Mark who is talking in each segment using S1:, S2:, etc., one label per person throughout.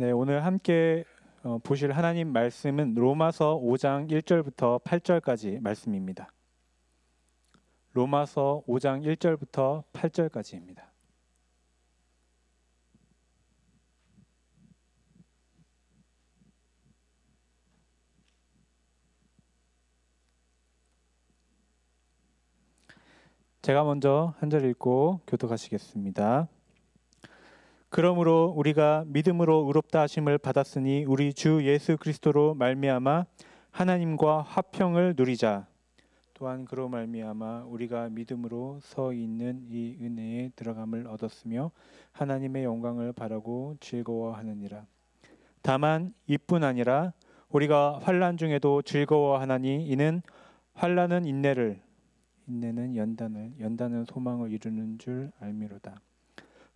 S1: 네, 오늘 함께 어, 보실 하나님 말씀은 로마서 5장 1절부터 8절까지 말씀입니다. 로마서 5장 1절부터 8절까지입니다. 제가 먼저 한 절 읽고 교독하시겠습니다. 그러므로 우리가 믿음으로 의롭다 하심을 받았으니 우리 주 예수 그리스도로 말미암아 하나님과 화평을 누리자. 또한 그로 말미암아 우리가 믿음으로 서 있는 이 은혜에 들어감을 얻었으며 하나님의 영광을 바라고 즐거워하느니라. 다만 이뿐 아니라 우리가 환난 중에도 즐거워하나니 이는 환난은 인내를 인내는 연단을 연단은 소망을 이루는 줄 알미로다.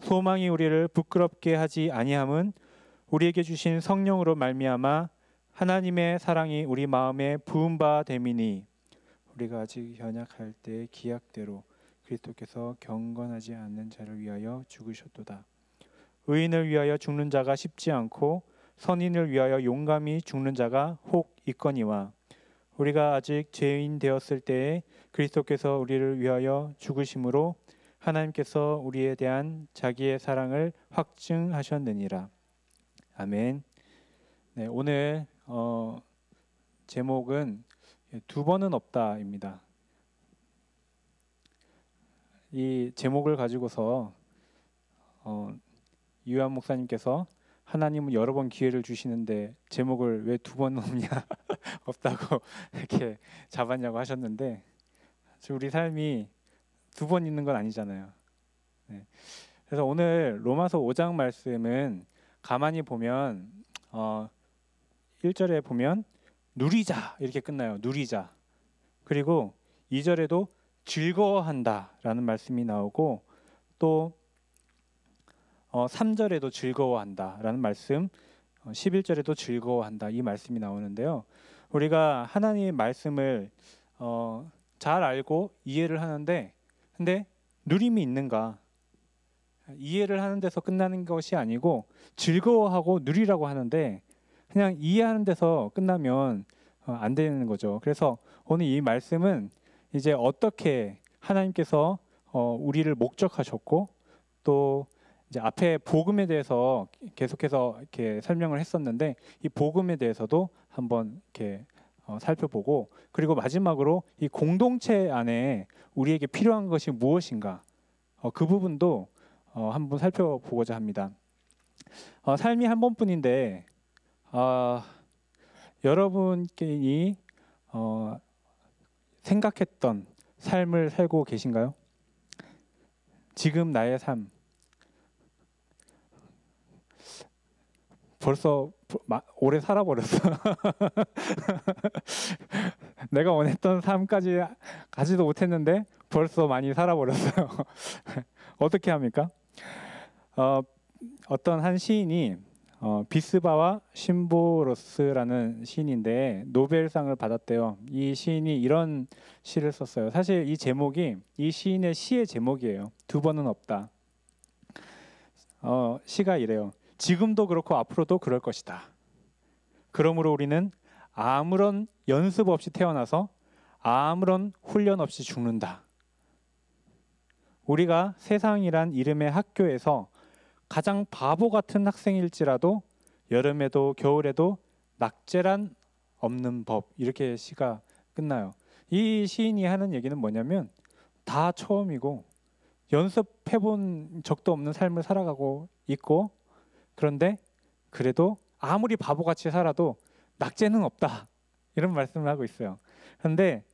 S1: 소망이 우리를 부끄럽게 하지 아니함은 우리에게 주신 성령으로 말미암아 하나님의 사랑이 우리 마음에 부은 바 됨이니 우리가 아직 현약할 때 기약대로 그리스도께서 경건하지 않는 자를 위하여 죽으셨도다. 의인을 위하여 죽는 자가 쉽지 않고 선인을 위하여 용감히 죽는 자가 혹 있거니와 우리가 아직 죄인 되었을 때에 그리스도께서 우리를 위하여 죽으심으로 하나님께서 우리에 대한 자기의 사랑을 확증하셨느니라. 아멘. 네, 오늘 어, 제목은 두 번은 없다입니다. 이 제목을 가지고서 어, 유한 목사님께서 하나님은 여러 번 기회를 주시는데 제목을 왜 두번 없냐 없다고 이렇게 잡았냐고 하셨는데 우리 삶이 두번 있는 건 아니잖아요. 네. 그래서 오늘 로마서 5장 말씀은 가만히 보면 어, 1절에 보면 누리자 이렇게 끝나요. 누리자. 그리고 2절에도 즐거워한다라는 말씀이 나오고 또 어, 3절에도 즐거워한다라는 말씀, 11절에도 어, 즐거워한다 이 말씀이 나오는데요. 우리가 하나님의 말씀을 어, 잘 알고 이해를 하는데 근데 누림이 있는가? 이해를 하는 데서 끝나는 것이 아니고 즐거워하고 누리라고 하는데 그냥 이해하는 데서 끝나면 어, 안 되는 거죠. 그래서 오늘 이 말씀은 이제 어떻게 하나님께서 어, 우리를 목적하셨고 또 이제 앞에 복음에 대해서 계속해서 이렇게 설명을 했었는데 이 복음에 대해서도 한번 이렇게 어, 살펴보고 그리고 마지막으로 이 공동체 안에 우리에게 필요한 것이 무엇인가 어, 그 부분도 어, 한번 살펴보고자 합니다. 삶이 한 번뿐인데 여러분이 생각했던 삶을 살고 계신가요? 지금 나의 삶 벌써 오래 살아버렸어. 내가 원했던 삶까지 가지도 못했는데 벌써 많이 살아버렸어요. 어떻게 합니까? 어, 어떤 한 시인이 어, 비스바와 심보로스라는 시인인데 노벨상을 받았대요. 이 시인이 이런 시를 썼어요. 사실 이 제목이 이 시인의 시의 제목이에요. 두 번은 없다. 어, 시가 이래요. 지금도 그렇고 앞으로도 그럴 것이다. 그러므로 우리는 아무런 연습 없이 태어나서 아무런 훈련 없이 죽는다. 우리가 세상이란 이름의 학교에서 가장 바보 같은 학생일지라도 여름에도 겨울에도 낙제란 없는 법 이렇게 시가 끝나요. 이 시인이 하는 얘기는 뭐냐면 다 처음이고 연습해본 적도 없는 삶을 살아가고 있고 그런데 그래도 아무리 바보같이 살아도 낙제는 없다. 이런 말씀을 하고 있어요. 그런데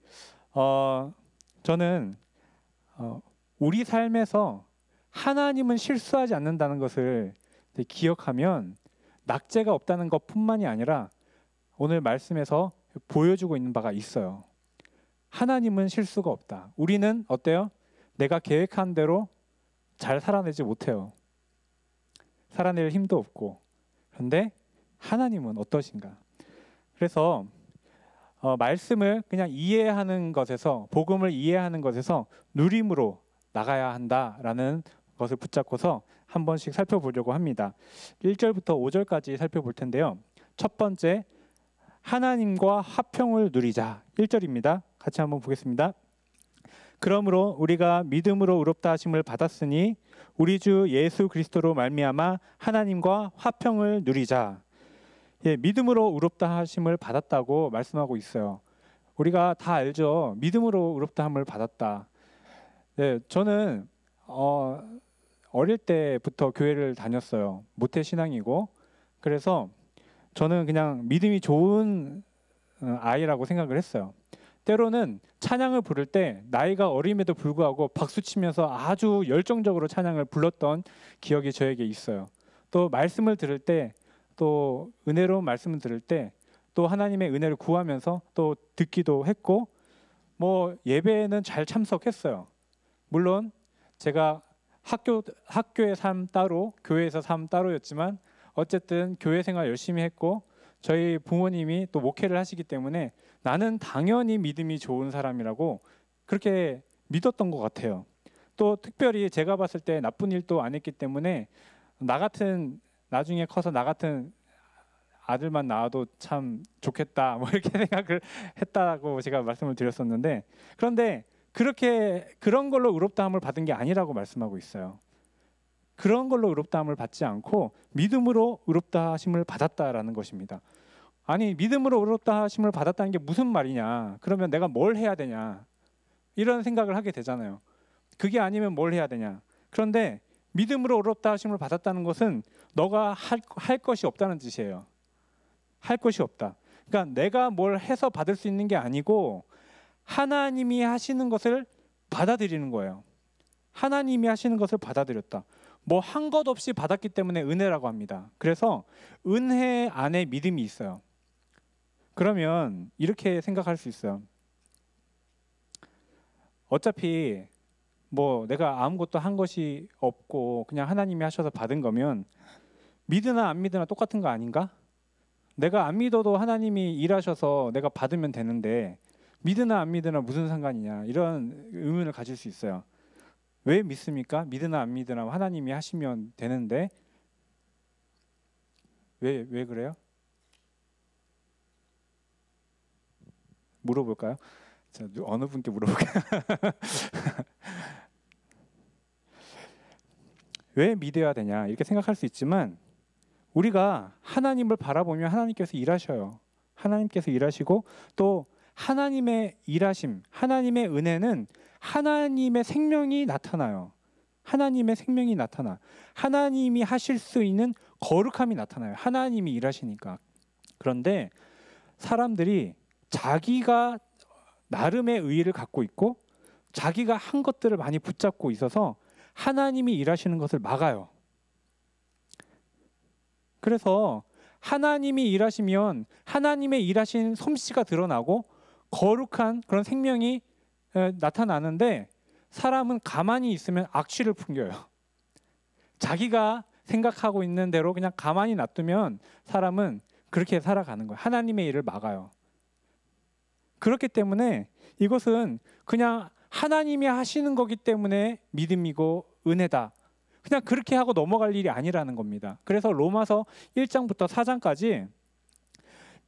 S1: 어, 저는 어, 우리 삶에서 하나님은 실수하지 않는다는 것을 기억하면 낙제가 없다는 것뿐만이 아니라 오늘 말씀에서 보여주고 있는 바가 있어요. 하나님은 실수가 없다. 우리는 어때요? 내가 계획한 대로 잘 살아내지 못해요. 살아낼 힘도 없고 그런데 하나님은 어떠신가? 그래서 어, 말씀을 그냥 이해하는 것에서 복음을 이해하는 것에서 누림으로 나가야 한다라는 것을 붙잡고서 한 번씩 살펴보려고 합니다. 1절부터 5절까지 살펴볼 텐데요. 첫 번째 하나님과 화평을 누리자. 1절입니다. 같이 한번 보겠습니다. 그러므로 우리가 믿음으로 의롭다 하심을 받았으니 우리 주 예수 그리스도로 말미암아 하나님과 화평을 누리자. 예, 믿음으로 의롭다 하심을 받았다고 말씀하고 있어요. 우리가 다 알죠. 믿음으로 의롭다 함을 받았다. 예, 저는 어, 어릴 때부터 교회를 다녔어요. 모태 신앙이고. 그래서 저는 그냥 믿음이 좋은 어, 아이라고 생각을 했어요. 때로는 찬양을 부를 때 나이가 어림에도 불구하고 박수치면서 아주 열정적으로 찬양을 불렀던 기억이 저에게 있어요. 또 말씀을 들을 때 또 은혜로운 말씀을 들을 때 또 하나님의 은혜를 구하면서 또 듣기도 했고 뭐 예배에는 잘 참석했어요. 물론 제가 학교 학교의 삶 따로 교회에서 삶 따로였지만 어쨌든 교회 생활 열심히 했고 저희 부모님이 또 목회를 하시기 때문에 나는 당연히 믿음이 좋은 사람이라고 그렇게 믿었던 것 같아요. 또 특별히 제가 봤을 때 나쁜 일도 안 했기 때문에 나 같은 나중에 커서 나 같은 아들만 낳아도 참 좋겠다 뭐 이렇게 생각을 했다고 제가 말씀을 드렸었는데 그런데 그렇게 그런 걸로 의롭다함을 받은 게 아니라고 말씀하고 있어요. 그런 걸로 의롭다함을 받지 않고 믿음으로 의롭다 하심을 받았다라는 것입니다. 아니 믿음으로 의롭다 하심을 받았다는 게 무슨 말이냐? 그러면 내가 뭘 해야 되냐? 이런 생각을 하게 되잖아요. 그게 아니면 뭘 해야 되냐? 그런데 믿음으로 의롭다 하심을 받았다는 것은 너가 할, 할 것이 없다는 뜻이에요. 할 것이 없다. 그러니까 내가 뭘 해서 받을 수 있는 게 아니고 하나님이 하시는 것을 받아들이는 거예요. 하나님이 하시는 것을 받아들였다. 뭐 한 것 없이 받았기 때문에 은혜라고 합니다. 그래서 은혜 안에 믿음이 있어요. 그러면 이렇게 생각할 수 있어요. 어차피 뭐 내가 아무것도 한 것이 없고 그냥 하나님이 하셔서 받은 거면 믿으나 안 믿으나 똑같은 거 아닌가? 내가 안 믿어도 하나님이 일하셔서 내가 받으면 되는데 믿으나 안 믿으나 무슨 상관이냐 이런 의문을 가질 수 있어요. 왜 믿습니까? 믿으나 안 믿으나 하나님이 하시면 되는데 왜 왜 그래요? 물어볼까요? 자, 어느 분께 물어볼까요? 왜 믿어야 되냐 이렇게 생각할 수 있지만 우리가 하나님을 바라보면 하나님께서 일하셔요. 하나님께서 일하시고 또 하나님의 일하심, 하나님의 은혜는 하나님의 생명이 나타나요. 하나님의 생명이 나타나. 하나님이 하실 수 있는 거룩함이 나타나요. 하나님이 일하시니까. 그런데 사람들이 자기가 나름의 의의를 갖고 있고 자기가 한 것들을 많이 붙잡고 있어서 하나님이 일하시는 것을 막아요. 그래서 하나님이 일하시면 하나님의 일하신 솜씨가 드러나고 거룩한 그런 생명이 나타나는데 사람은 가만히 있으면 악취를 풍겨요. 자기가 생각하고 있는 대로 그냥 가만히 놔두면 사람은 그렇게 살아가는 거예요. 하나님의 일을 막아요. 그렇기 때문에 이것은 그냥 하나님이 하시는 거기 때문에 믿음이고 은혜다. 그냥 그렇게 하고 넘어갈 일이 아니라는 겁니다. 그래서 로마서 1장부터 4장까지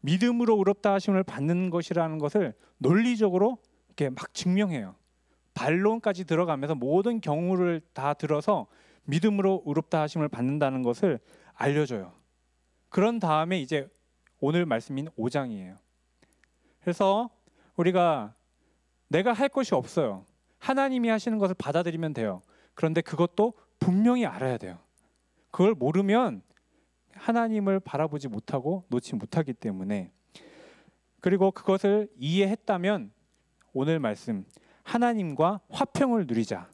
S1: 믿음으로 의롭다 하심을 받는 것이라는 것을 논리적으로 이렇게 막 증명해요. 반론까지 들어가면서 모든 경우를 다 들어서 믿음으로 의롭다 하심을 받는다는 것을 알려줘요. 그런 다음에 이제 오늘 말씀인 5장이에요. 그래서 우리가 내가 할 것이 없어요. 하나님이 하시는 것을 받아들이면 돼요. 그런데 그것도 분명히 알아야 돼요. 그걸 모르면 하나님을 바라보지 못하고 놓지 못하기 때문에 그리고 그것을 이해했다면 오늘 말씀 하나님과 화평을 누리자.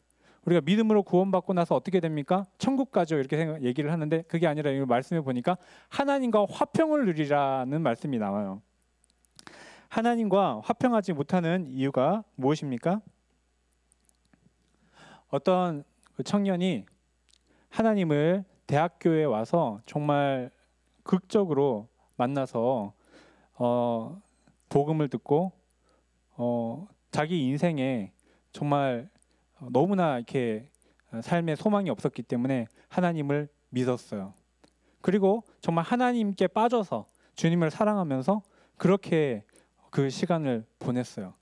S1: 우리가 믿음으로 구원받고 나서 어떻게 됩니까? 천국 가죠. 이렇게 생각, 얘기를 하는데 그게 아니라 이 말씀해 보니까 하나님과 화평을 누리라는 말씀이 나와요. 하나님과 화평하지 못하는 이유가 무엇입니까? 어떤 그 청년이 하나님을 대학교에 와서 정말 극적으로 만나서 어, 복음을 듣고 어, 자기 인생에 정말 너무나 이렇게 삶에 소망이 없었기 때문에 하나님을 믿었어요. 그리고 정말 하나님께 빠져서 주님을 사랑하면서 그렇게 그 시간을 보냈어요.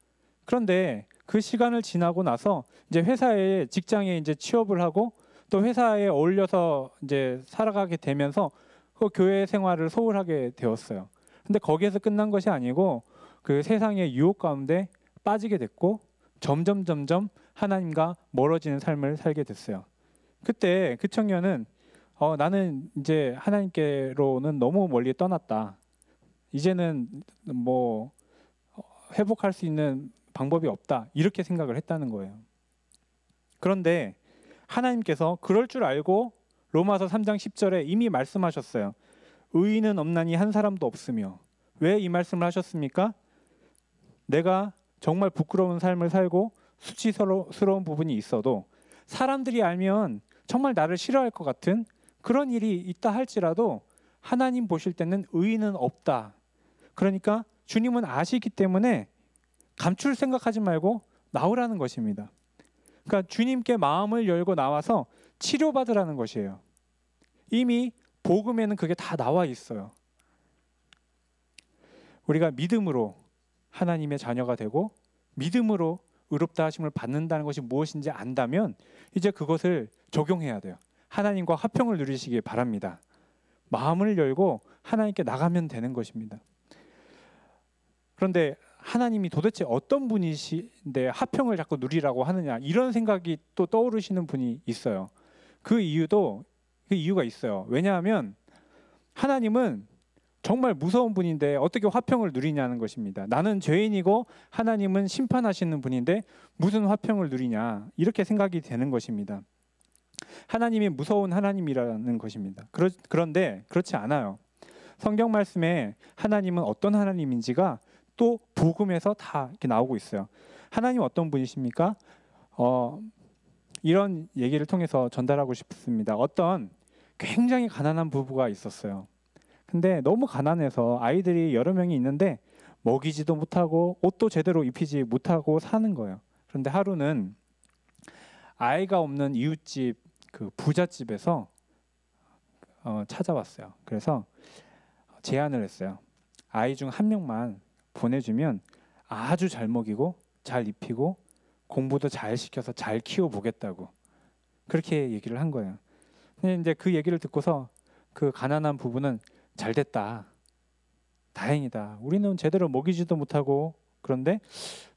S1: 그런데 그 시간을 지나고 나서 이제 회사에 직장에 이제 취업을 하고 또 회사에 어울려서 이제 살아가게 되면서 그 교회 생활을 소홀하게 되었어요. 근데 거기에서 끝난 것이 아니고 그 세상의 유혹 가운데 빠지게 됐고 점점 점점 하나님과 멀어지는 삶을 살게 됐어요. 그때 그 청년은 어, 나는 이제 하나님께로는 너무 멀리 떠났다. 이제는 뭐 회복할 수 있는 방법이 없다 이렇게 생각을 했다는 거예요. 그런데 하나님께서 그럴 줄 알고 로마서 3장 10절에 이미 말씀하셨어요. 의인은 없나니 한 사람도 없으며 왜 이 말씀을 하셨습니까? 내가 정말 부끄러운 삶을 살고 수치스러운 부분이 있어도 사람들이 알면 정말 나를 싫어할 것 같은 그런 일이 있다 할지라도 하나님 보실 때는 의인은 없다. 그러니까 주님은 아시기 때문에 감출 생각하지 말고 나오라는 것입니다. 그러니까 주님께 마음을 열고 나와서 치료받으라는 것이에요. 이미 복음에는 그게 다 나와 있어요. 우리가 믿음으로 하나님의 자녀가 되고 믿음으로 의롭다 하심을 받는다는 것이 무엇인지 안다면 이제 그것을 적용해야 돼요. 하나님과 화평을 누리시길 바랍니다. 마음을 열고 하나님께 나가면 되는 것입니다. 그런데 하나님이 도대체 어떤 분이신데 하평을 자꾸 누리라고 하느냐 이런 생각이 또 떠오르시는 분이 있어요. 그 이유도 그 이유가 있어요. 왜냐하면 하나님은 정말 무서운 분인데 어떻게 화평을 누리냐는 것입니다. 나는 죄인이고 하나님은 심판하시는 분인데 무슨 화평을 누리냐 이렇게 생각이 되는 것입니다. 하나님이 무서운 하나님이라는 것입니다. 그런데 그렇지 않아요. 성경 말씀에 하나님은 어떤 하나님인지가 또 복음에서 다 이렇게 나오고 있어요. 하나님 어떤 분이십니까? 어, 이런 얘기를 통해서 전달하고 싶습니다. 어떤 굉장히 가난한 부부가 있었어요. 근데 너무 가난해서 아이들이 여러 명이 있는데 먹이지도 못하고 옷도 제대로 입히지 못하고 사는 거예요. 그런데 하루는 아이가 없는 이웃집 그 부잣집에서 어, 찾아왔어요. 그래서 제안을 했어요. 아이 중 한 명만 보내주면 아주 잘 먹이고 잘 입히고 공부도 잘 시켜서 잘 키워 보겠다고 그렇게 얘기를 한 거예요. 근데 이제 그 얘기를 듣고서 그 가난한 부부는 잘 됐다. 다행이다. 우리는 제대로 먹이지도 못하고 그런데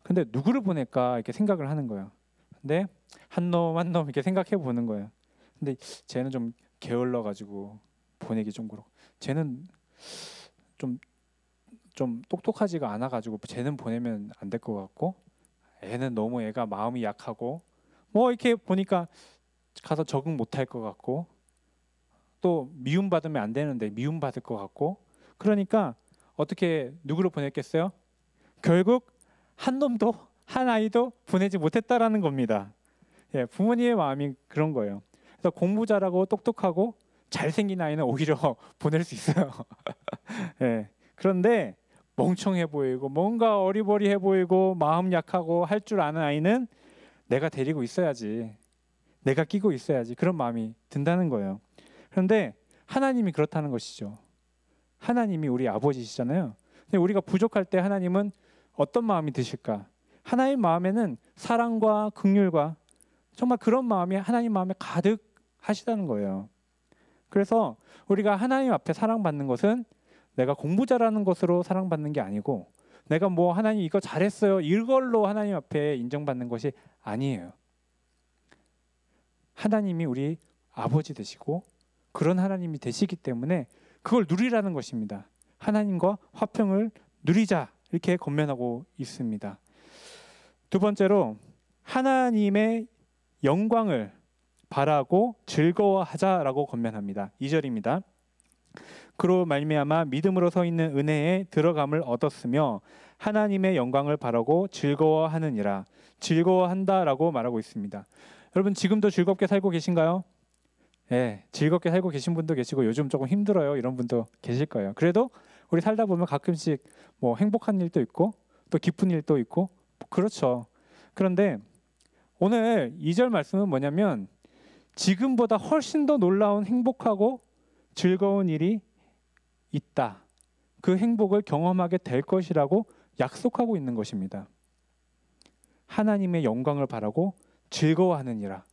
S1: 근데 누구를 보낼까 이렇게 생각을 하는 거예요. 근데 한 놈 한 놈 이렇게 생각해 보는 거예요. 근데 쟤는 좀 게을러 가지고 보내기 좀 그렇고 쟤는 좀좀 똑똑하지가 않아가지고 쟤는 보내면 안 될 것 같고 애는 너무 애가 마음이 약하고 뭐 이렇게 보니까 가서 적응 못할 것 같고 또 미움받으면 안 되는데 미움받을 것 같고 그러니까 어떻게 누구로 보냈겠어요? 결국 한 놈도 한 아이도 보내지 못했다라는 겁니다. 예, 부모님의 마음이 그런 거예요. 그래서 공부 잘하고 똑똑하고 잘생긴 아이는 오히려 보낼 수 있어요. 예, 그런데 멍청해 보이고 뭔가 어리버리해 보이고 마음 약하고 할 줄 아는 아이는 내가 데리고 있어야지. 내가 끼고 있어야지. 그런 마음이 든다는 거예요. 그런데 하나님이 그렇다는 것이죠. 하나님이 우리 아버지시잖아요. 근데 우리가 부족할 때 하나님은 어떤 마음이 드실까? 하나님 마음에는 사랑과 극률과 정말 그런 마음이 하나님 마음에 가득 하시다는 거예요. 그래서 우리가 하나님 앞에 사랑받는 것은 내가 공부 잘하는 것으로 사랑받는 게 아니고 내가 뭐 하나님 이거 잘했어요. 이걸로 하나님 앞에 인정받는 것이 아니에요. 하나님이 우리 아버지 되시고 그런 하나님이 되시기 때문에 그걸 누리라는 것입니다. 하나님과 화평을 누리자 이렇게 건면하고 있습니다. 두 번째로 하나님의 영광을 바라고 즐거워하자라고 건면합니다. 2절입니다. 그로 말미암아 믿음으로 서 있는 은혜에 들어감을 얻었으며 하나님의 영광을 바라고 즐거워하느니라 즐거워한다라고 말하고 있습니다. 여러분 지금도 즐겁게 살고 계신가요? 예, 네, 즐겁게 살고 계신 분도 계시고 요즘 조금 힘들어요 이런 분도 계실 거예요. 그래도 우리 살다 보면 가끔씩 뭐 행복한 일도 있고 또 기쁜 일도 있고 그렇죠. 그런데 오늘 이 절 말씀은 뭐냐면 지금보다 훨씬 더 놀라운 행복하고 즐거운 일이 있다. 그 행복을 경험하게 될 것이라고 약속하고 있는 것입니다. 하나님의 영광을 바라고 즐거워하느니라.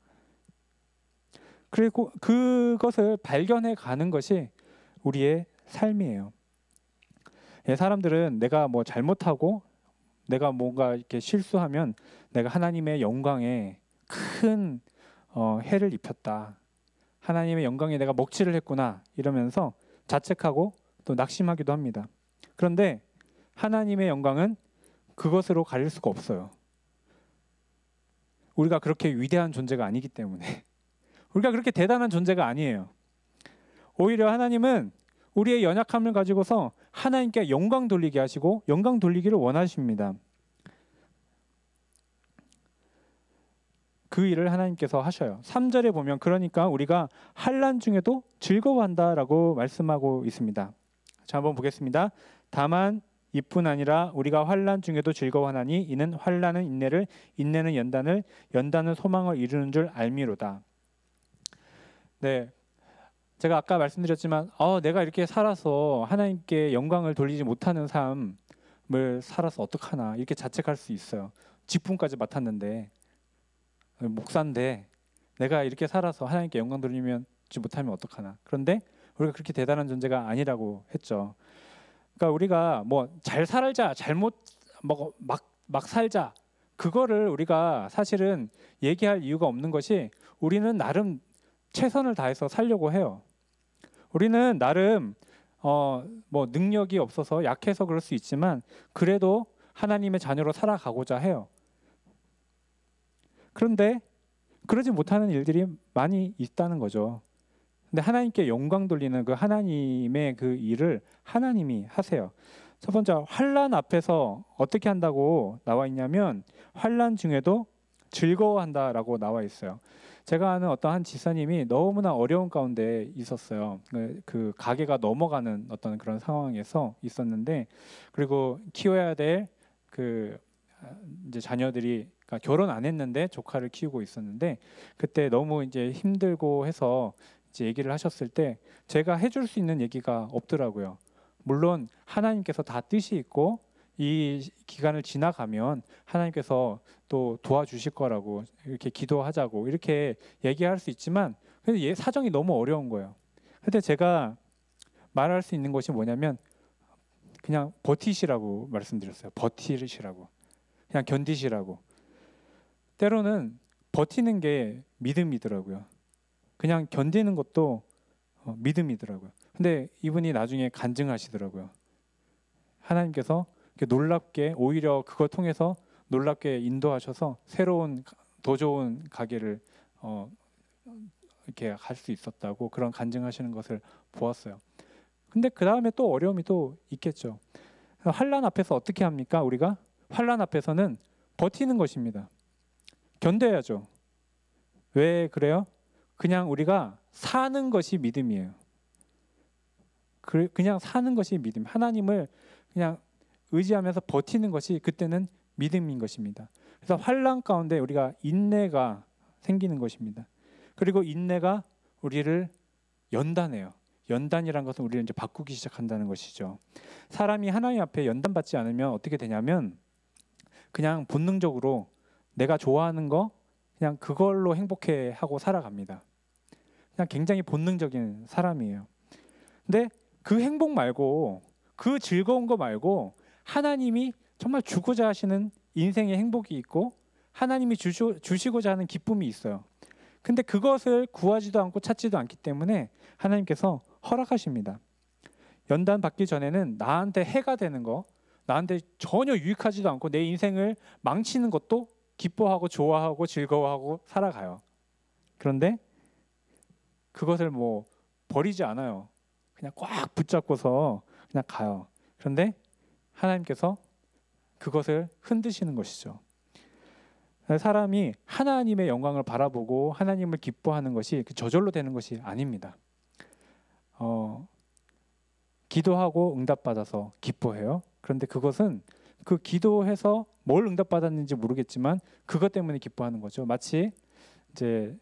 S1: 그리고 그것을 발견해 가는 것이 우리의 삶이에요. 예, 사람들은 내가 뭐 잘못하고 내가 뭔가 이렇게 실수하면 내가 하나님의 영광에 큰 어, 해를 입혔다. 하나님의 영광에 내가 먹칠을 했구나 이러면서 자책하고 또 낙심하기도 합니다. 그런데 하나님의 영광은 그것으로 가릴 수가 없어요. 우리가 그렇게 위대한 존재가 아니기 때문에 우리가 그렇게 대단한 존재가 아니에요. 오히려 하나님은 우리의 연약함을 가지고서 하나님께 영광 돌리게 하시고 영광 돌리기를 원하십니다. 그 일을 하나님께서 하셔요. 3절에 보면 그러니까 우리가 한란 중에도 즐거워한다라고 말씀하고 있습니다. 자 한번 보겠습니다. 다만 이뿐 아니라 우리가 환란 중에도 즐거워하나니 이는 환란은 인내를 인내는 연단을 연단은 소망을 이루는 줄 알미로다. 네. 제가 아까 말씀드렸지만 어 내가 이렇게 살아서 하나님께 영광을 돌리지 못하는 삶을 살아서 어떡하나 이렇게 자책할 수 있어요. 직분까지 맡았는데 목사인데 내가 이렇게 살아서 하나님께 영광 돌리면지 못하면 어떡하나. 그런데 우리가 그렇게 대단한 존재가 아니라고 했죠. 그러니까 우리가 뭐 잘 살자, 잘못 막막 막 살자 그거를 우리가 사실은 얘기할 이유가 없는 것이 우리는 나름 최선을 다해서 살려고 해요. 우리는 나름 어 뭐 능력이 없어서 약해서 그럴 수 있지만 그래도 하나님의 자녀로 살아가고자 해요. 그런데 그러지 못하는 일들이 많이 있다는 거죠. 근데 하나님께 영광 돌리는 그 하나님의 그 일을 하나님이 하세요. 첫 번째 환란 앞에서 어떻게 한다고 나와 있냐면 환란 중에도 즐거워한다라고 나와 있어요. 제가 아는 어떤 한 지사님이 너무나 어려운 가운데 있었어요. 그, 그 가게가 넘어가는 어떤 그런 상황에서 있었는데 그리고 키워야 될그 아, 이제 자녀들이 그러니까 결혼 안 했는데 조카를 키우고 있었는데 그때 너무 이제 힘들고 해서 이제 얘기를 하셨을 때 제가 해줄 수 있는 얘기가 없더라고요. 물론 하나님께서 다 뜻이 있고 이 기간을 지나가면 하나님께서 또 도와주실 거라고 이렇게 기도하자고 이렇게 얘기할 수 있지만 근데 얘 사정이 너무 어려운 거예요. 근데 제가 말할 수 있는 것이 뭐냐면 그냥 버티시라고 말씀드렸어요. 버티시라고 그냥 견디시라고 때로는 버티는 게 믿음이더라고요. 그냥 견디는 것도 어, 믿음이더라고요. 근데 이분이 나중에 간증하시더라고요. 하나님께서 놀랍게 오히려 그걸 통해서 놀랍게 인도하셔서 새로운 더 좋은 가게를 어, 이렇게 갈수 있었다고 그런 간증하시는 것을 보았어요. 근데 그 다음에 또 어려움이 또 있겠죠. 환란 앞에서 어떻게 합니까? 우리가 환란 앞에서는 버티는 것입니다. 견뎌야죠. 왜 그래요? 그냥 우리가 사는 것이 믿음이에요. 그, 그냥 사는 것이 믿음. 하나님을 그냥 의지하면서 버티는 것이 그때는 믿음인 것입니다. 그래서 환란 가운데 우리가 인내가 생기는 것입니다. 그리고 인내가 우리를 연단해요. 연단이란 것은 우리를 이제 바꾸기 시작한다는 것이죠. 사람이 하나님 앞에 연단받지 않으면 어떻게 되냐면 그냥 본능적으로 내가 좋아하는 거 그냥 그걸로 행복해 하고 살아갑니다. 그냥 굉장히 본능적인 사람이에요. 근데 그 행복 말고 그 즐거운 거 말고 하나님이 정말 주고자 하시는 인생의 행복이 있고 하나님이 주시, 주시고자 하는 기쁨이 있어요. 근데 그것을 구하지도 않고 찾지도 않기 때문에 하나님께서 허락하십니다. 연단 받기 전에는 나한테 해가 되는 거, 나한테 전혀 유익하지도 않고 내 인생을 망치는 것도 기뻐하고 좋아하고 즐거워하고 살아가요. 그런데 그것을 뭐 버리지 않아요. 그냥 꽉 붙잡고서 그냥 가요. 그런데 하나님께서 그것을 흔드시는 것이죠. 사람이 하나님의 영광을 바라보고 하나님을 기뻐하는 것이 그 저절로 되는 것이 아닙니다. 어, 기도하고 응답받아서 기뻐해요. 그런데 그것은 그 기도해서 뭘 응답받았는지 모르겠지만 그것 때문에 기뻐하는 거죠. 마치 이제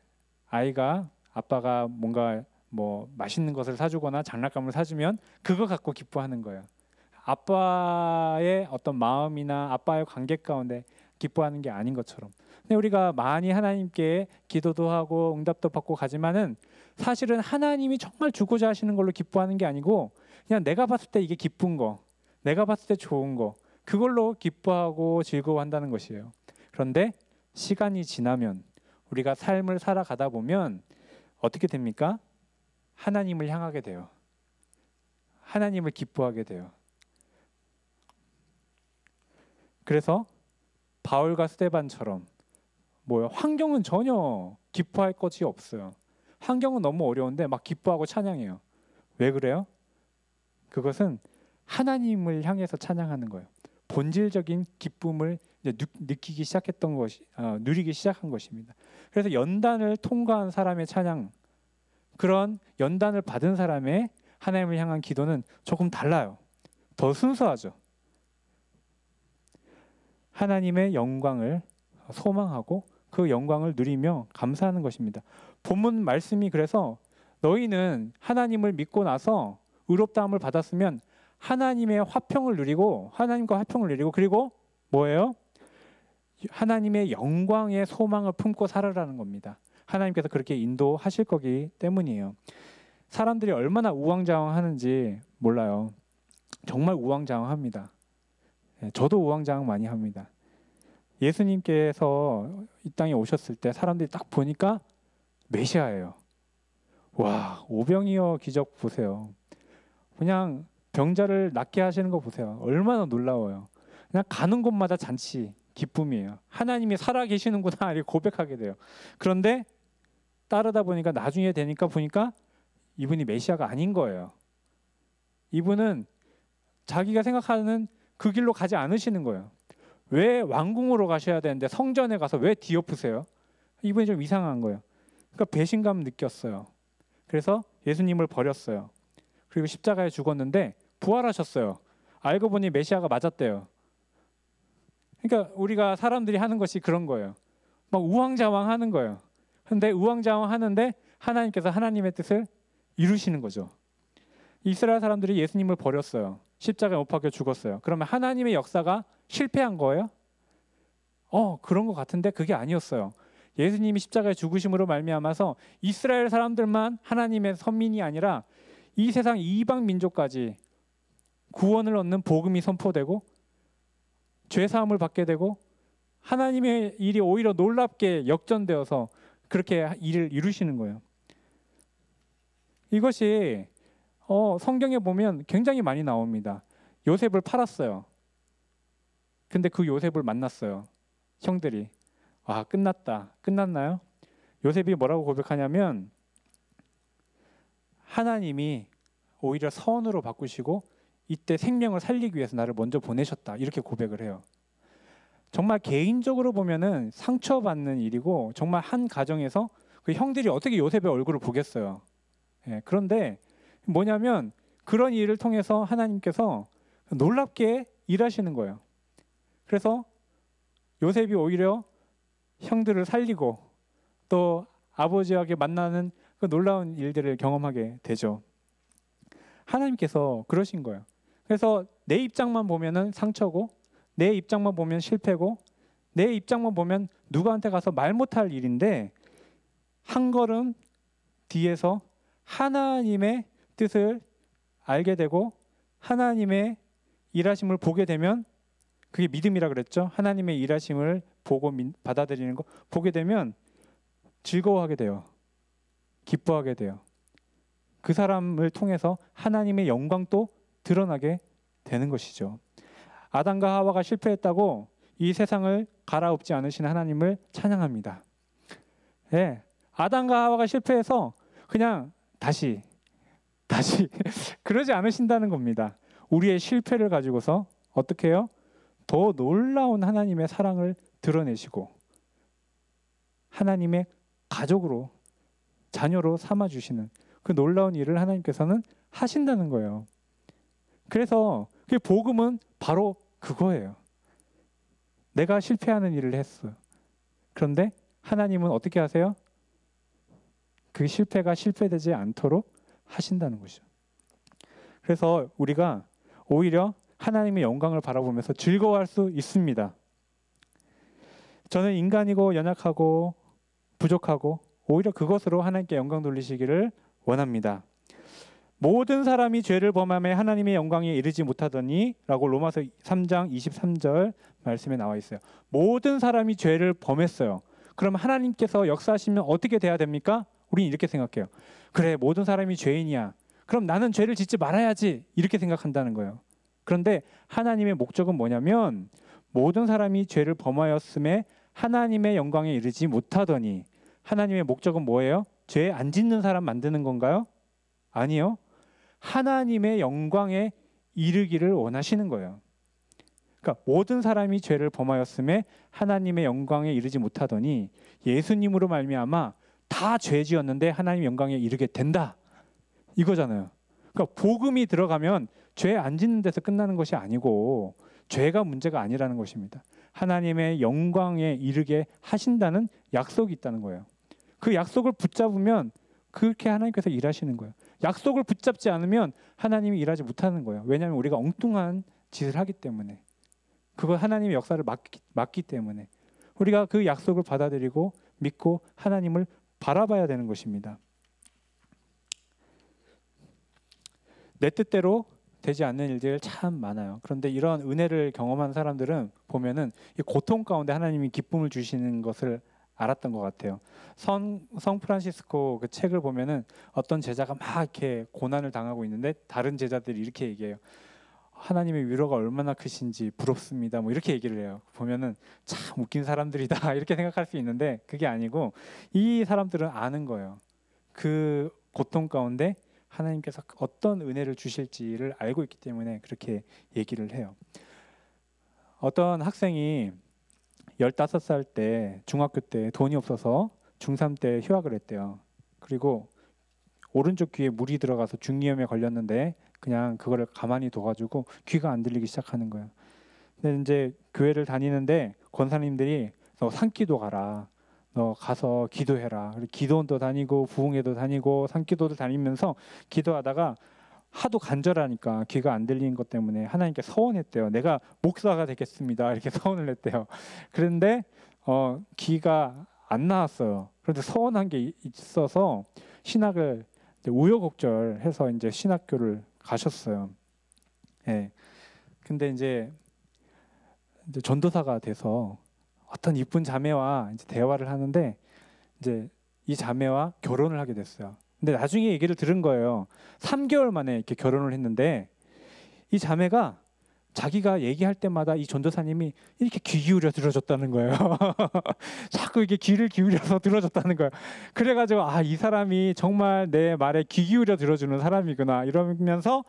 S1: 아이가 아빠가 뭔가 뭐 맛있는 것을 사주거나 장난감을 사주면 그거 갖고 기뻐하는 거예요. 아빠의 어떤 마음이나 아빠의 관계 가운데 기뻐하는 게 아닌 것처럼. 근데 우리가 많이 하나님께 기도도 하고 응답도 받고 가지만은 사실은 하나님이 정말 주고자 하시는 걸로 기뻐하는 게 아니고 그냥 내가 봤을 때 이게 기쁜 거, 내가 봤을 때 좋은 거, 그걸로 기뻐하고 즐거워한다는 것이에요. 그런데 시간이 지나면 우리가 삶을 살아가다 보면 어떻게 됩니까? 하나님을 향하게 돼요. 하나님을 기뻐하게 돼요. 그래서 바울과 스테반처럼 뭐야 환경은 전혀 기뻐할 것이 없어요. 환경은 너무 어려운데 막 기뻐하고 찬양해요. 왜 그래요? 그것은 하나님을 향해서 찬양하는 거예요. 본질적인 기쁨을 느끼기 시작했던 것이 어, 누리기 시작한 것입니다. 그래서 연단을 통과한 사람의 찬양 그런 연단을 받은 사람의 하나님을 향한 기도는 조금 달라요. 더 순수하죠. 하나님의 영광을 소망하고 그 영광을 누리며 감사하는 것입니다. 본문 말씀이 그래서 너희는 하나님을 믿고 나서 의롭다함을 받았으면 하나님의 화평을 누리고 하나님과 화평을 누리고 그리고 뭐예요? 하나님의 영광의 소망을 품고 살아라는 겁니다. 하나님께서 그렇게 인도하실 거기 때문이에요. 사람들이 얼마나 우왕좌왕하는지 몰라요. 정말 우왕좌왕합니다. 예, 저도 우왕좌왕 많이 합니다. 예수님께서 이 땅에 오셨을 때 사람들이 딱 보니까 메시아예요. 와, 오병이어 기적 보세요. 그냥 병자를 낫게 하시는 거 보세요. 얼마나 놀라워요. 그냥 가는 곳마다 잔치, 기쁨이에요. 하나님이 살아 계시는구나 이렇게 고백하게 돼요. 그런데 따르다 보니까 나중에 되니까 보니까 이분이 메시아가 아닌 거예요. 이분은 자기가 생각하는 그 길로 가지 않으시는 거예요. 왜 왕궁으로 가셔야 되는데 성전에 가서 왜 뒤엎으세요? 이분이 좀 이상한 거예요. 그러니까 배신감 느꼈어요. 그래서 예수님을 버렸어요. 그리고 십자가에 죽었는데 부활하셨어요. 알고 보니 메시아가 맞았대요. 그러니까 우리가 사람들이 하는 것이 그런 거예요. 막 우왕좌왕 하는 거예요. 근데 우왕좌왕 하는데 하나님께서 하나님의 뜻을 이루시는 거죠. 이스라엘 사람들이 예수님을 버렸어요. 십자가에 못 박혀 죽었어요. 그러면 하나님의 역사가 실패한 거예요? 어, 그런 것 같은데 그게 아니었어요. 예수님이 십자가에 죽으심으로 말미암아서 이스라엘 사람들만 하나님의 선민이 아니라 이 세상 이방 민족까지 구원을 얻는 복음이 선포되고 죄 사함을 받게 되고 하나님의 일이 오히려 놀랍게 역전되어서 그렇게 일을 이루시는 거예요. 이것이 어, 성경에 보면 굉장히 많이 나옵니다. 요셉을 팔았어요. 근데 그 요셉을 만났어요. 형들이 아 끝났다 끝났나요? 요셉이 뭐라고 고백하냐면 하나님이 오히려 선으로 바꾸시고 이때 생명을 살리기 위해서 나를 먼저 보내셨다 이렇게 고백을 해요. 정말 개인적으로 보면은 상처받는 일이고 정말 한 가정에서 그 형들이 어떻게 요셉의 얼굴을 보겠어요. 예, 그런데 뭐냐면 그런 일을 통해서 하나님께서 놀랍게 일하시는 거예요. 그래서 요셉이 오히려 형들을 살리고 또 아버지에게 만나는 그 놀라운 일들을 경험하게 되죠. 하나님께서 그러신 거예요. 그래서 내 입장만 보면은 상처고 내 입장만 보면 실패고 내 입장만 보면 누구한테 가서 말 못할 일인데 한 걸음 뒤에서 하나님의 뜻을 알게 되고 하나님의 일하심을 보게 되면 그게 믿음이라 그랬죠. 하나님의 일하심을 보고 받아들이는 거 보게 되면 즐거워하게 돼요. 기뻐하게 돼요. 그 사람을 통해서 하나님의 영광도 드러나게 되는 것이죠. 아담과 하와가 실패했다고 이 세상을 갈아엎지 않으신 하나님을 찬양합니다. 예. 아담과 하와가 실패해서 그냥 다시 다시 그러지 않으신다는 겁니다. 우리의 실패를 가지고서 어떻게 해요? 더 놀라운 하나님의 사랑을 드러내시고 하나님의 가족으로 자녀로 삼아 주시는 그 놀라운 일을 하나님께서는 하신다는 거예요. 그래서 그 복음은 바로 그거예요. 내가 실패하는 일을 했어. 그런데 하나님은 어떻게 하세요? 그 실패가 실패되지 않도록 하신다는 것이죠. 그래서 우리가 오히려 하나님의 영광을 바라보면서 즐거워할 수 있습니다. 저는 인간이고 연약하고 부족하고 오히려 그것으로 하나님께 영광 돌리시기를 원합니다. 모든 사람이 죄를 범함에 하나님의 영광에 이르지 못하더니라고 로마서 3장 23절 말씀에 나와 있어요. 모든 사람이 죄를 범했어요. 그럼 하나님께서 역사하시면 어떻게 돼야 됩니까? 우린 이렇게 생각해요. 그래, 모든 사람이 죄인이야. 그럼 나는 죄를 짓지 말아야지. 이렇게 생각한다는 거예요. 그런데 하나님의 목적은 뭐냐면 모든 사람이 죄를 범하였음에 하나님의 영광에 이르지 못하더니 하나님의 목적은 뭐예요? 죄 안 짓는 사람 만드는 건가요? 아니요. 하나님의 영광에 이르기를 원하시는 거예요. 그러니까 모든 사람이 죄를 범하였음에 하나님의 영광에 이르지 못하더니 예수님으로 말미암아 다 죄지었는데 하나님 영광에 이르게 된다. 이거잖아요. 그러니까 복음이 들어가면 죄 안 짓는 데서 끝나는 것이 아니고 죄가 문제가 아니라는 것입니다. 하나님의 영광에 이르게 하신다는 약속이 있다는 거예요. 그 약속을 붙잡으면 그렇게 하나님께서 일하시는 거예요. 약속을 붙잡지 않으면 하나님이 일하지 못하는 거예요. 왜냐하면 우리가 엉뚱한 짓을 하기 때문에 그걸 하나님의 역사를 막기, 막기 때문에 우리가 그 약속을 받아들이고 믿고 하나님을 바라봐야 되는 것입니다. 내 뜻대로 되지 않는 일들 참 많아요. 그런데 이런 은혜를 경험한 사람들은 보면은 이 고통 가운데 하나님이 기쁨을 주시는 것을 알았던 것 같아요. 성, 성 프란시스코 그 책을 보면은 어떤 제자가 막 이렇게 고난을 당하고 있는데 다른 제자들이 이렇게 얘기해요. 하나님의 위로가 얼마나 크신지 부럽습니다. 뭐 이렇게 얘기를 해요. 보면은 참 웃긴 사람들이다 이렇게 생각할 수 있는데 그게 아니고 이 사람들은 아는 거예요. 그 고통 가운데 하나님께서 어떤 은혜를 주실지를 알고 있기 때문에 그렇게 얘기를 해요. 어떤 학생이 1 5살때 중학교 때 돈이 없어서 중3 때 휴학을 했대요. 그리고 오른쪽 귀에 물이 들어가서 중이염에 걸렸는데 그냥 그거를 가만히 둬가지고 귀가 안 들리기 시작하는 거예요. 근데 이제 교회를 다니는데 권사님들이 너 산기도 가라. 너 가서 기도해라. 기도원도 다니고 부흥회도 다니고 산기도도 다니면서 기도하다가 하도 간절하니까 귀가 안 들리는 것 때문에 하나님께 서원했대요. 내가 목사가 되겠습니다. 이렇게 서원을 했대요. 그런데 어, 귀가 안 나왔어요. 그런데 서원한 게 있어서 신학을 우여곡절해서 이제 신학교를 가셨어요. 예. 근데 이제, 이제 전도사가 돼서 어떤 이쁜 자매와 이제 대화를 하는데 이제 이 자매와 결혼을 하게 됐어요. 근데 나중에 얘기를 들은 거예요. 3개월 만에 이렇게 결혼을 했는데 이 자매가 자기가 얘기할 때마다 이 전도사님이 이렇게 귀 기울여 들어줬다는 거예요. 자꾸 이게 귀를 기울여서 들어줬다는 거예요. 그래가지고 아이 사람이 정말 내 말에 귀 기울여 들어주는 사람이구나 이러면서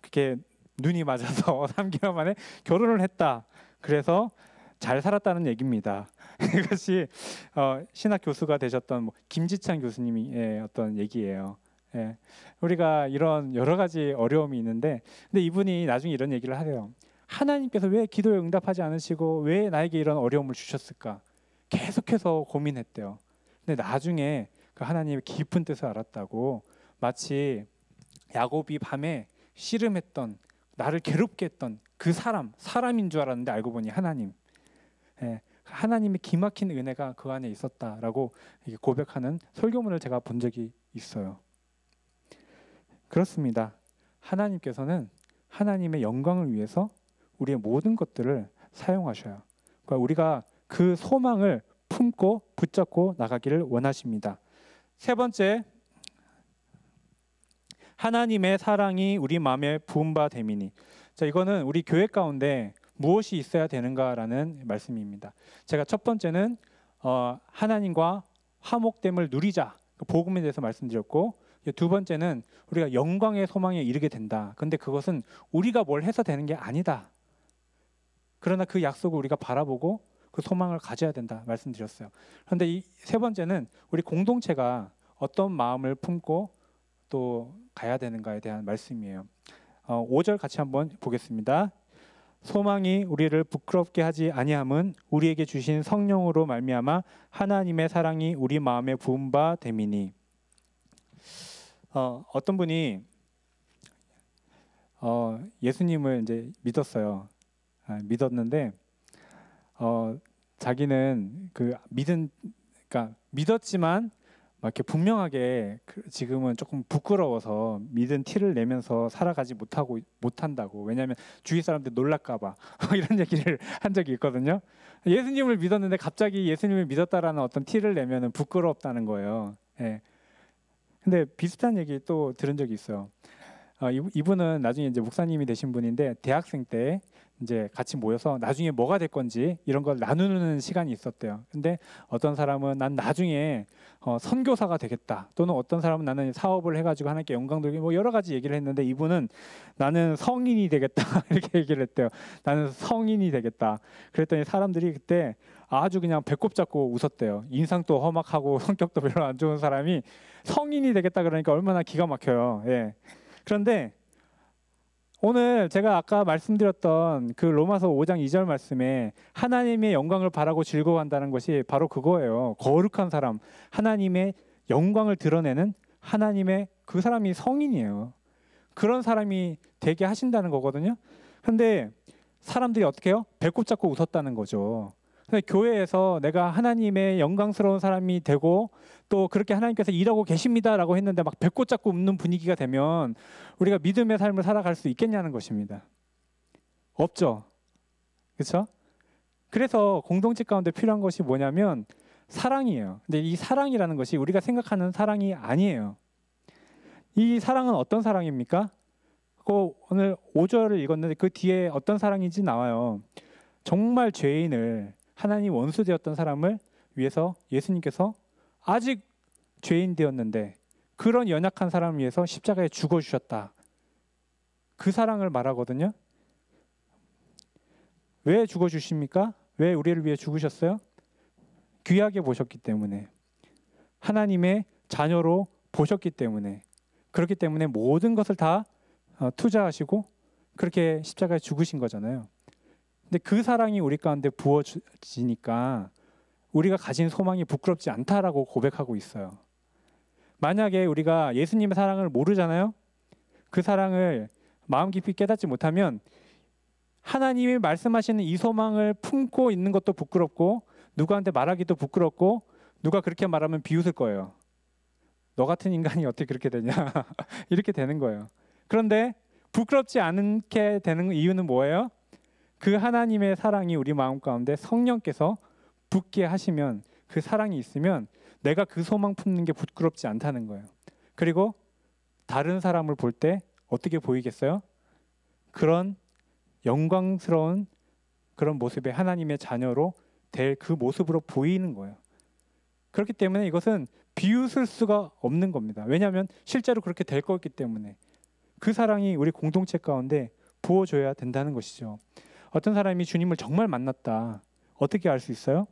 S1: 그렇게 눈이 맞아서 3개월 만에 결혼을 했다. 그래서 잘 살았다는 얘기입니다. 이것이 어, 신학 교수가 되셨던 뭐 김지찬 교수님의 예, 어떤 얘기예요. 예. 우리가 이런 여러 가지 어려움이 있는데, 근데 이분이 나중에 이런 얘기를 하세요. 하나님께서 왜 기도에 응답하지 않으시고 왜 나에게 이런 어려움을 주셨을까? 계속해서 고민했대요. 근데 나중에 그 하나님의 깊은 뜻을 알았다고 마치 야곱이 밤에 씨름했던 나를 괴롭게 했던 그 사람 사람인 줄 알았는데 알고 보니 하나님 예, 하나님의 기막힌 은혜가 그 안에 있었다라고 고백하는 설교문을 제가 본 적이 있어요. 그렇습니다. 하나님께서는 하나님의 영광을 위해서 우리의 모든 것들을 사용하셔요. 그러니까 우리가 그 소망을 품고 붙잡고 나가기를 원하십니다. 세 번째 하나님의 사랑이 우리 마음에 부음바 되미니. 자 이거는 우리 교회 가운데 무엇이 있어야 되는가라는 말씀입니다. 제가 첫 번째는 어, 하나님과 화목됨을 누리자 그 복음에 대해서 말씀드렸고 두 번째는 우리가 영광의 소망에 이르게 된다. 근데 그것은 우리가 뭘 해서 되는 게 아니다. 그러나 그 약속을 우리가 바라보고 그 소망을 가져야 된다 말씀드렸어요. 그런데 이 세 번째는 우리 공동체가 어떤 마음을 품고 또 가야 되는가에 대한 말씀이에요. 어, 5절 같이 한번 보겠습니다. 소망이 우리를 부끄럽게 하지 아니함은 우리에게 주신 성령으로 말미암아 하나님의 사랑이 우리 마음에 부은 바 됨이니 어, 어떤 분이 어, 예수님을 이제 믿었어요. 아, 믿었는데 어, 자기는 그 믿은 그러니까 믿었지만 이렇게 분명하게 그 지금은 조금 부끄러워서 믿은 티를 내면서 살아가지 못하고 못한다고 왜냐하면 주위 사람들 놀랄까봐 이런 얘기를 한 적이 있거든요. 예수님을 믿었는데 갑자기 예수님을 믿었다라는 어떤 티를 내면은 부끄럽다는 거예요. 예. 근데 비슷한 얘기 또 들은 적이 있어요. 어, 이분은 나중에 이제 목사님이 되신 분인데 대학생 때 이제 같이 모여서 나중에 뭐가 될 건지 이런 걸 나누는 시간이 있었대요. 근데 어떤 사람은 난 나중에 어, 선교사가 되겠다. 또는 어떤 사람은 나는 사업을 해가지고 하나님께 영광 돌리기 뭐 여러 가지 얘기를 했는데 이분은 나는 성인이 되겠다 이렇게 얘기를 했대요. 나는 성인이 되겠다. 그랬더니 사람들이 그때 아주 그냥 배꼽 잡고 웃었대요. 인상도 험악하고 성격도 별로 안 좋은 사람이 성인이 되겠다 그러니까 얼마나 기가 막혀요. 예. 그런데 오늘 제가 아까 말씀드렸던 그 로마서 5장 2절 말씀에 하나님의 영광을 바라고 즐거워한다는 것이 바로 그거예요. 거룩한 사람, 하나님의 영광을 드러내는 하나님의 그 사람이 성인이에요. 그런 사람이 되게 하신다는 거거든요. 근데 사람들이 어떻게 해요? 배꼽 잡고 웃었다는 거죠. 교회에서 내가 하나님의 영광스러운 사람이 되고 또 그렇게 하나님께서 일하고 계십니다라고 했는데 막 배꼽 잡고 웃는 분위기가 되면 우리가 믿음의 삶을 살아갈 수 있겠냐는 것입니다. 없죠. 그렇죠? 그래서 공동체 가운데 필요한 것이 뭐냐면 사랑이에요. 근데 이 사랑이라는 것이 우리가 생각하는 사랑이 아니에요. 이 사랑은 어떤 사랑입니까? 그 오늘 5절을 읽었는데 그 뒤에 어떤 사랑인지 나와요. 정말 죄인을 하나님 원수 되었던 사람을 위해서 예수님께서 아직 죄인 되었는데 그런 연약한 사람을 위해서 십자가에 죽어 주셨다. 그 사랑을 말하거든요. 왜 죽어 주십니까? 왜 우리를 위해 죽으셨어요? 귀하게 보셨기 때문에 하나님의 자녀로 보셨기 때문에 그렇기 때문에 모든 것을 다 어, 투자하시고 그렇게 십자가에 죽으신 거잖아요. 근데 그 사랑이 우리 가운데 부어지니까 우리가 가진 소망이 부끄럽지 않다라고 고백하고 있어요. 만약에 우리가 예수님의 사랑을 모르잖아요. 그 사랑을 마음 깊이 깨닫지 못하면 하나님이 말씀하시는 이 소망을 품고 있는 것도 부끄럽고 누구한테 말하기도 부끄럽고 누가 그렇게 말하면 비웃을 거예요. 너 같은 인간이 어떻게 그렇게 되냐 이렇게 되는 거예요. 그런데 부끄럽지 않게 되는 이유는 뭐예요? 그 하나님의 사랑이 우리 마음 가운데 성령께서 붙게 하시면 그 사랑이 있으면 내가 그 소망 품는 게 부끄럽지 않다는 거예요. 그리고 다른 사람을 볼 때 어떻게 보이겠어요? 그런 영광스러운 그런 모습의 하나님의 자녀로 될 그 모습으로 보이는 거예요. 그렇기 때문에 이것은 비웃을 수가 없는 겁니다. 왜냐하면 실제로 그렇게 될 거기 때문에 그 사랑이 우리 공동체 가운데 부어줘야 된다는 것이죠. 어떤 사람이 주님을 정말 만났다. 어떻게 알 수 있어요?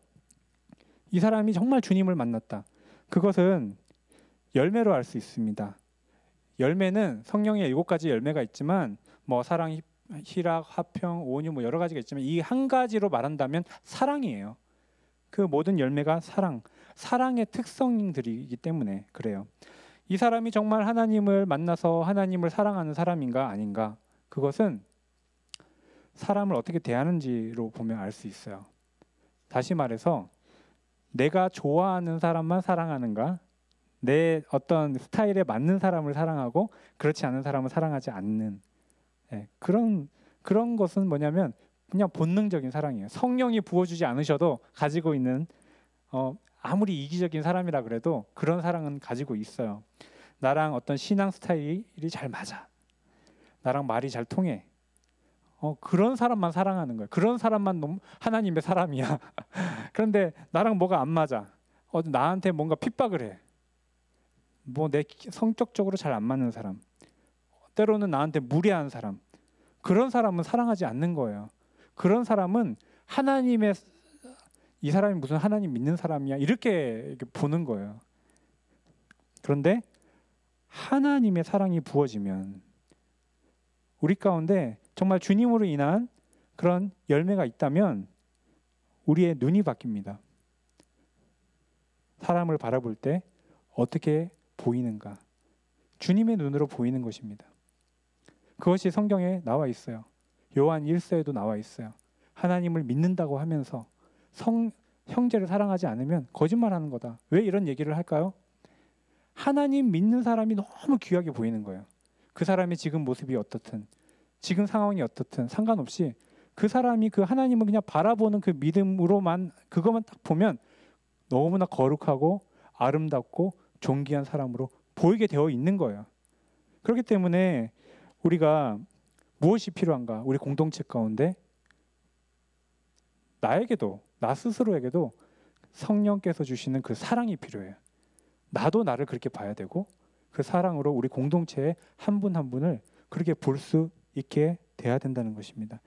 S1: 이 사람이 정말 주님을 만났다. 그것은 열매로 알 수 있습니다. 열매는 성령의 일곱 가지 열매가 있지만 뭐 사랑, 희락, 화평, 온유 뭐 여러 가지가 있지만 이 한 가지로 말한다면 사랑이에요. 그 모든 열매가 사랑, 사랑의 특성들이기 때문에 그래요. 이 사람이 정말 하나님을 만나서 하나님을 사랑하는 사람인가 아닌가? 그것은 사람을 어떻게 대하는지로 보면 알 수 있어요. 다시 말해서 내가 좋아하는 사람만 사랑하는가? 내 어떤 스타일에 맞는 사람을 사랑하고 그렇지 않은 사람을 사랑하지 않는 네, 그런 그런 것은 뭐냐면 그냥 본능적인 사랑이에요. 성령이 부어주지 않으셔도 가지고 있는 어, 아무리 이기적인 사람이라 그래도 그런 사랑은 가지고 있어요. 나랑 어떤 신앙 스타일이 잘 맞아. 나랑 말이 잘 통해. 어, 그런 사람만 사랑하는 거야. 그런 사람만 너무 하나님의 사람이야. 그런데 나랑 뭐가 안 맞아. 어, 나한테 뭔가 핍박을 해. 뭐 내 성격적으로 잘 안 맞는 사람. 때로는 나한테 무례한 사람. 그런 사람은 사랑하지 않는 거예요. 그런 사람은 하나님의 이 사람이 무슨 하나님 믿는 사람이야 이렇게 보는 거예요. 그런데 하나님의 사랑이 부어지면 우리 가운데 정말 주님으로 인한 그런 열매가 있다면 우리의 눈이 바뀝니다. 사람을 바라볼 때 어떻게 보이는가? 주님의 눈으로 보이는 것입니다. 그것이 성경에 나와 있어요. 요한 1서에도 나와 있어요. 하나님을 믿는다고 하면서 성, 형제를 사랑하지 않으면 거짓말하는 거다. 왜 이런 얘기를 할까요? 하나님 믿는 사람이 너무 귀하게 보이는 거예요. 그 사람의 지금 모습이 어떻든 지금 상황이 어떻든 상관없이 그 사람이 그 하나님을 그냥 바라보는 그 믿음으로만 그것만 딱 보면 너무나 거룩하고 아름답고 존귀한 사람으로 보이게 되어 있는 거예요. 그렇기 때문에 우리가 무엇이 필요한가? 우리 공동체 가운데 나에게도 나 스스로에게도 성령께서 주시는 그 사랑이 필요해요. 나도 나를 그렇게 봐야 되고 그 사랑으로 우리 공동체의 한 분한 한 분을 그렇게 볼수 있게 돼야 된다는 것입니다.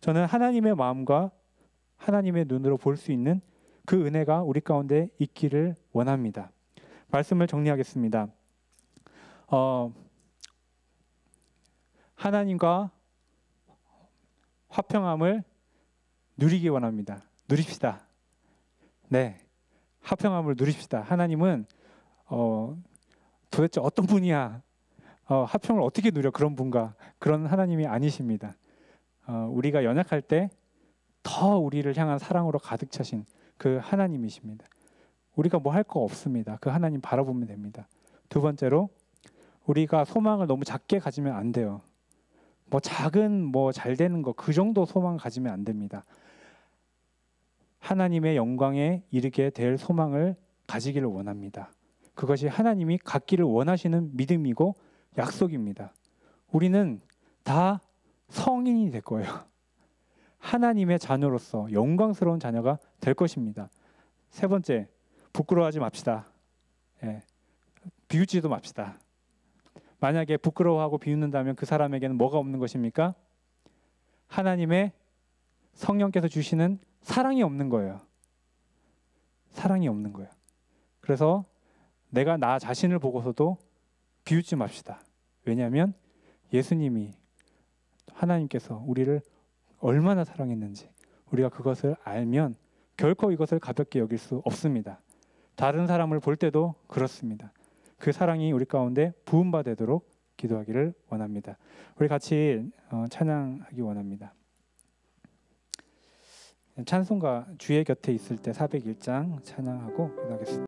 S1: 저는 하나님의 마음과 하나님의 눈으로 볼 수 있는 그 은혜가 우리 가운데 있기를 원합니다. 말씀을 정리하겠습니다. 어, 하나님과 화평함을 누리기 원합니다. 누립시다. 네, 화평함을 누립시다. 하나님은 어, 도대체 어떤 분이야? 어, 화평을 어떻게 누려 그런 분과 그런 하나님이 아니십니다. 어, 우리가 연약할 때 더 우리를 향한 사랑으로 가득 차신 그 하나님이십니다. 우리가 뭐 할 거 없습니다. 그 하나님 바라보면 됩니다. 두 번째로 우리가 소망을 너무 작게 가지면 안 돼요. 뭐 작은 뭐 잘 되는 거 그 정도 소망 가지면 안 됩니다. 하나님의 영광에 이르게 될 소망을 가지기를 원합니다. 그것이 하나님이 갖기를 원하시는 믿음이고 약속입니다. 우리는 다 성인이 될 거예요. 하나님의 자녀로서 영광스러운 자녀가 될 것입니다. 세 번째, 부끄러워하지 맙시다. 예, 비웃지도 맙시다. 만약에 부끄러워하고 비웃는다면 그 사람에게는 뭐가 없는 것입니까? 하나님의 성령께서 주시는 사랑이 없는 거예요. 사랑이 없는 거예요. 그래서 내가 나 자신을 보고서도 비웃지 맙시다. 왜냐하면 예수님이 하나님께서 우리를 얼마나 사랑했는지 우리가 그것을 알면 결코 이것을 가볍게 여길 수 없습니다. 다른 사람을 볼 때도 그렇습니다. 그 사랑이 우리 가운데 부음받되도록 기도하기를 원합니다. 우리 같이 어, 찬양하기 원합니다. 찬송가 주의 곁에 있을 때 401장 찬양하고 기도하겠습니다.